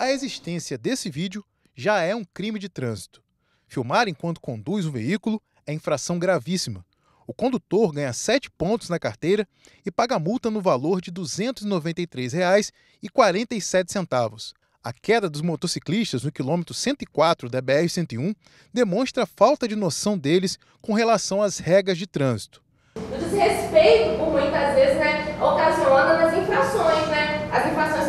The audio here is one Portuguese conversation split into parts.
A existência desse vídeo já é um crime de trânsito. Filmar enquanto conduz um veículo é infração gravíssima. O condutor ganha 7 pontos na carteira e paga multa no valor de R$ 293,47. A queda dos motociclistas no quilômetro 104 da BR-101 demonstra a falta de noção deles com relação às regras de trânsito. O desrespeito, por muitas vezes, né, ocasiona nas infrações, né? As infrações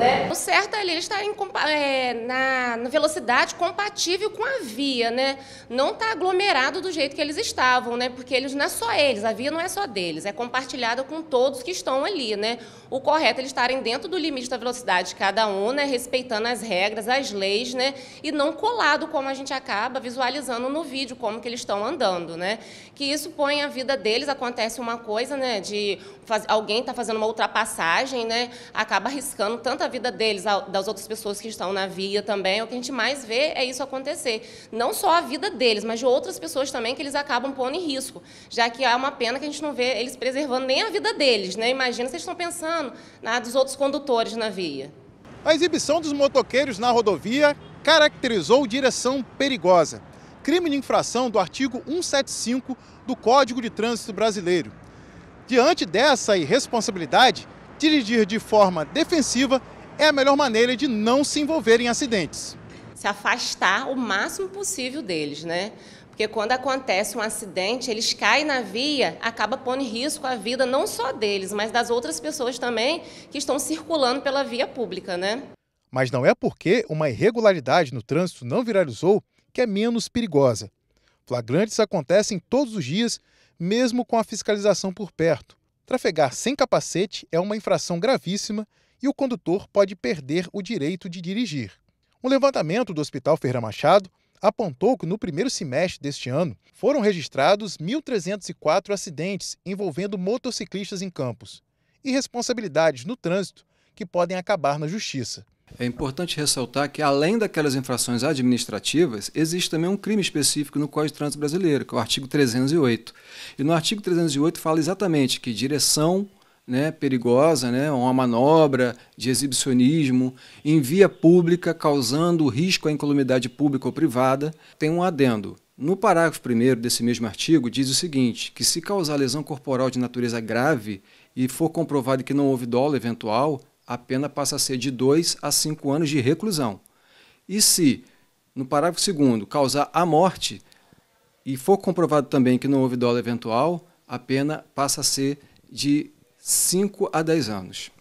né? O certo é ele estar em, é, na, na velocidade compatível com a via, né? Não estar tá aglomerado do jeito que eles estavam, né? Porque eles não é só eles, a via não é só deles, é compartilhada com todos que estão ali, né? O correto é eles estarem dentro do limite da velocidade de cada um, né? Respeitando as regras, as leis, né? E não colado como a gente acaba visualizando no vídeo como que eles estão andando, né? Que isso põe a vida deles, acontece uma coisa, né? De faz, alguém está fazendo uma ultrapassagem, né? Acaba arriscando tanta vida deles, das outras pessoas que estão na via também. O que a gente mais vê é isso acontecer. Não só a vida deles, mas de outras pessoas também que eles acabam pondo em risco, já que é uma pena que a gente não vê eles preservando nem a vida deles. Né? Imagina se eles estão pensando na dos outros condutores na via. A exibição dos motoqueiros na rodovia caracterizou direção perigosa, crime de infração do artigo 175 do Código de Trânsito Brasileiro. Diante dessa irresponsabilidade, dirigir de forma defensiva é a melhor maneira de não se envolver em acidentes. Se afastar o máximo possível deles, né? Porque quando acontece um acidente, eles caem na via, acaba pondo em risco a vida não só deles, mas das outras pessoas também que estão circulando pela via pública, né? Mas não é porque uma irregularidade no trânsito não viralizou que é menos perigosa. Flagrantes acontecem todos os dias, mesmo com a fiscalização por perto. Trafegar sem capacete é uma infração gravíssima e o condutor pode perder o direito de dirigir. Um levantamento do Hospital Ferreira Machado apontou que no primeiro semestre deste ano foram registrados 1.304 acidentes envolvendo motociclistas em campos e responsabilidades no trânsito que podem acabar na justiça. É importante ressaltar que, além daquelas infrações administrativas, existe também um crime específico no Código de Trânsito Brasileiro, que é o artigo 308. E no artigo 308 fala exatamente que direção, né, perigosa, né, uma manobra de exibicionismo em via pública, causando risco à incolumidade pública ou privada, tem um adendo. No parágrafo 1 desse mesmo artigo, diz o seguinte: que se causar lesão corporal de natureza grave e for comprovado que não houve dolo eventual, a pena passa a ser de 2 a 5 anos de reclusão. E se, no parágrafo 2, causar a morte e for comprovado também que não houve dolo eventual, a pena passa a ser de 5 a 10 anos.